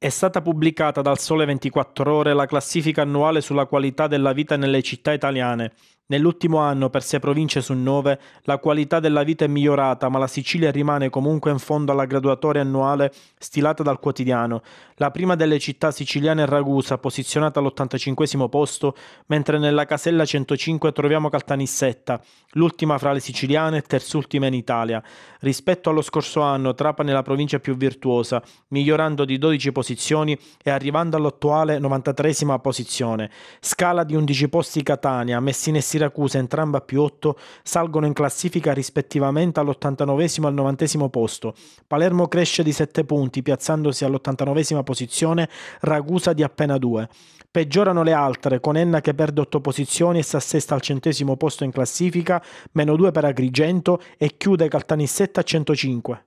È stata pubblicata dal Sole 24 Ore la classifica annuale sulla qualità della vita nelle città italiane Nell'ultimo anno per sei province su nove la qualità della vita è migliorata, ma la Sicilia rimane comunque in fondo alla graduatoria annuale stilata dal quotidiano. La prima delle città siciliane è Ragusa, posizionata all'85 posto, mentre nella casella 105 troviamo Caltanissetta, l'ultima fra le siciliane e terzultima in Italia. Rispetto allo scorso anno Trapani è la provincia più virtuosa, migliorando di 12 posizioni e arrivando all'attuale 93 posizione. Scala di 11 posti Catania, messi in Siracusa Siracusa, entrambe a più 8, salgono in classifica rispettivamente all'89 e al 90 posto. Palermo cresce di 7 punti, piazzandosi all'89 posizione, Ragusa di appena 2. Peggiorano le altre, con Enna che perde 8 posizioni e si assesta al centesimo posto in classifica, meno 2 per Agrigento e chiude Caltanissetta a 105.